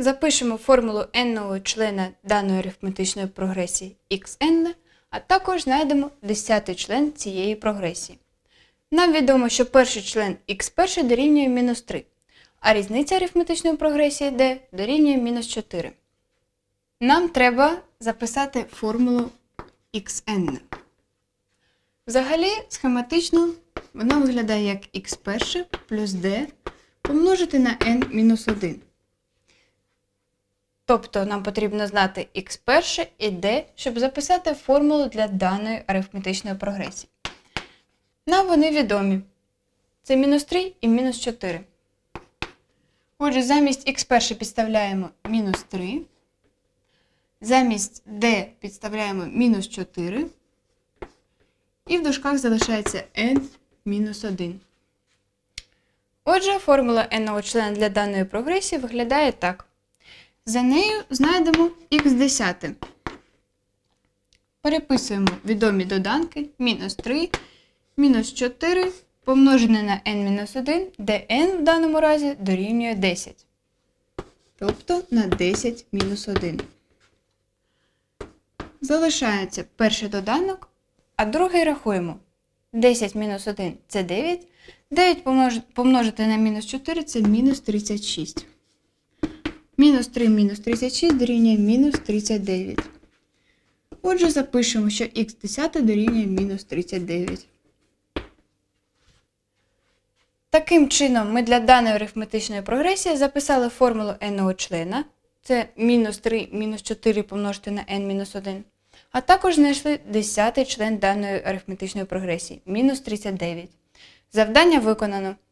Запишемо формулу n члена даної арифметичної прогресії xn, а також знайдемо 10 член цієї прогресії. Нам відомо, що перший член x1 дорівнює мінус 3, а різниця арифметичної прогресії d дорівнює мінус 4. Нам треба записати формулу xn. Взагалі, схематично вона виглядає як x1 плюс d помножити на n-1. Тобто нам потрібно знати x перше і d, щоб записати формулу для даної арифметичної прогресії. Нам вони відомі. Це мінус 3 і мінус 4. Отже, замість x перше підставляємо мінус 3. Замість d підставляємо мінус 4. І в дужках залишається n мінус 1. Отже, формула n-ного члена для даної прогресії виглядає так. За нею знайдемо х10. Переписуємо відомі доданки мінус 3, мінус 4 помножене на n-1, де n в даному разі дорівнює 10. Тобто на 10 мінус 1. Залишається перший доданок, а другий рахуємо. 10 мінус 1 це 9. 9 помножити на мінус 4 це мінус 36. Мінус 3 мінус 36 дорівнює мінус 39. Отже, запишемо, що х10 дорівнює мінус 39. Таким чином, ми для даної арифметичної прогресії записали формулу n члена. Це мінус 3 мінус 4 помножити на n мінус 1. А також знайшли 10 член даної арифметичної прогресії мінус 39. Завдання виконано.